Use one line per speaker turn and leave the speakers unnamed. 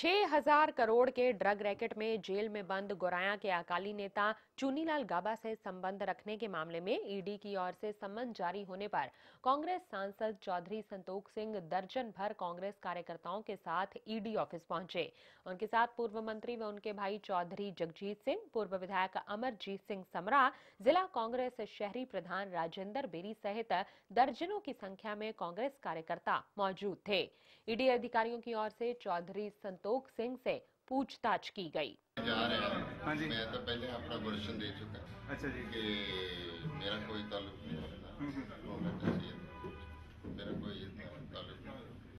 छह हजार करोड़ के ड्रग रैकेट में जेल में बंद गोराया के अकाली नेता चुनीलाल गाबा से संबंध रखने के मामले में ईडी की ओर से समन जारी होने पर कांग्रेस सांसद चौधरी संतोख सिंह दर्जन भर कांग्रेस कार्यकर्ताओं के साथ ईडी ऑफिस पहुंचे उनके साथ पूर्व मंत्री व उनके भाई चौधरी जगजीत सिंह पूर्व विधायक अमरजीत सिंह समरा जिला कांग्रेस शहरी प्रधान राजेंद्र बेरी सहित दर्जनों की संख्या में कांग्रेस कार्यकर्ता मौजूद थे ईडी अधिकारियों की ओर से चौधरी संतोष अशोक सिंह से पूछताछ की गई
जा रहे हैं हाँ जी मैं तो पहले अपना दर्शन दे चुका अच्छा जी कि मेरा कोई ताल्लुक नहीं है हम्म, हम्म।